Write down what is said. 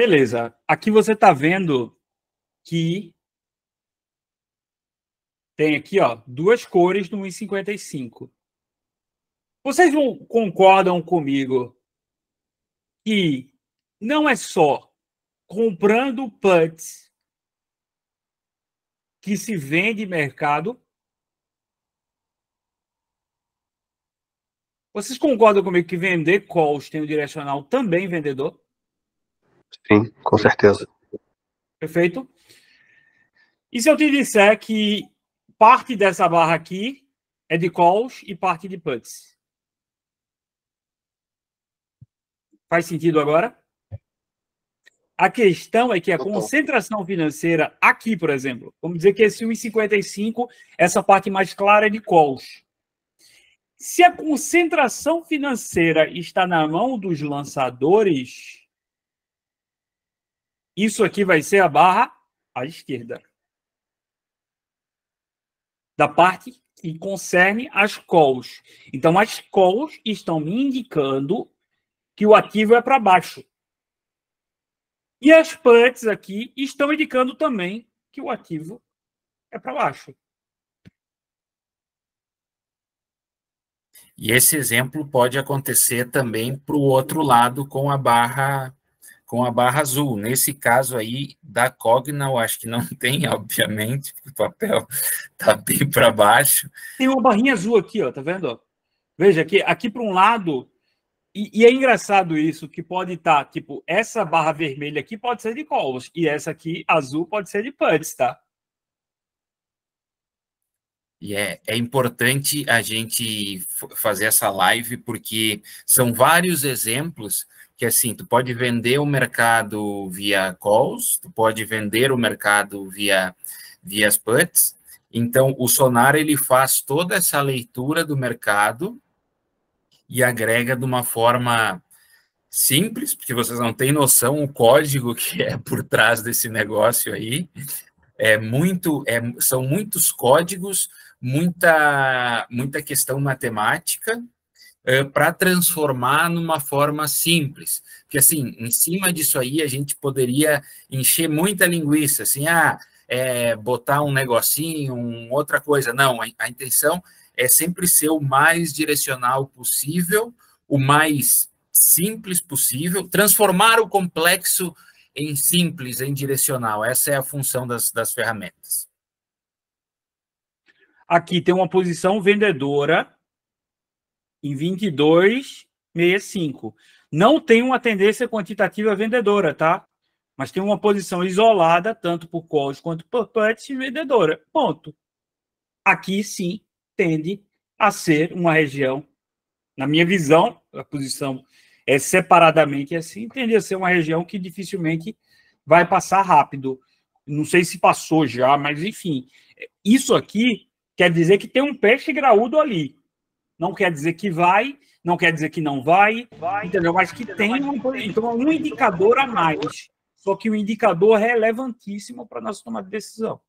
Beleza. Aqui você está vendo que tem aqui ó, duas cores no 1,55. Vocês concordam comigo que não é só comprando puts que se vende mercado? Vocês concordam comigo que vender calls tem o um direcional também vendedor? Sim, com certeza. Perfeito? E se eu te disser que parte dessa barra aqui é de calls e parte de puts? Faz sentido agora? A questão é que a concentração financeira aqui, por exemplo, vamos dizer que esse 1,55, essa parte mais clara é de calls. Se a concentração financeira está na mão dos lançadores, isso aqui vai ser a barra à esquerda. Da parte que concerne as calls. Então, as calls estão me indicando que o ativo é para baixo. E as puts aqui estão indicando também que o ativo é para baixo. E esse exemplo pode acontecer também para o outro lado com a barra com a barra azul. Nesse caso aí, da Cogna, eu acho que não tem, obviamente, porque o papel está bem para baixo. Tem uma barrinha azul aqui, ó, tá vendo? Veja que aqui, aqui para um lado, e, e, é engraçado isso, que pode estar, tá, tipo, essa barra vermelha aqui pode ser de colos, e essa aqui, azul, pode ser de putts, tá? E é, é importante a gente fazer essa live, porque são vários exemplos que é assim, tu pode vender o mercado via calls, tu pode vender o mercado via, via puts. Então, o Sonar ele faz toda essa leitura do mercado e agrega de uma forma simples, porque vocês não têm noção o código que é por trás desse negócio aí. É muito, é, são muitos códigos, muita, muita questão matemática, é, para transformar numa forma simples. Porque, assim, em cima disso aí, a gente poderia encher muita linguiça, assim, ah, é, botar um negocinho, um, outra coisa. Não, a, a intenção é sempre ser o mais direcional possível, o mais simples possível, transformar o complexo em simples, em direcional. Essa é a função das, das ferramentas. Aqui tem uma posição vendedora em 22,65. Não tem uma tendência quantitativa vendedora, tá? Mas tem uma posição isolada, tanto por calls quanto por puts, vendedora. Ponto. Aqui sim tende a ser uma região, na minha visão, a posição é separadamente assim, tende a ser uma região que dificilmente vai passar rápido. Não sei se passou já, mas enfim. Isso aqui quer dizer que tem um peixe graúdo ali. Não quer dizer que vai, não quer dizer que não vai, vai entendeu? Acho que tem um, então, é um indicador a mais. Só que o um indicador é relevantíssimo para a nossa tomada de decisão.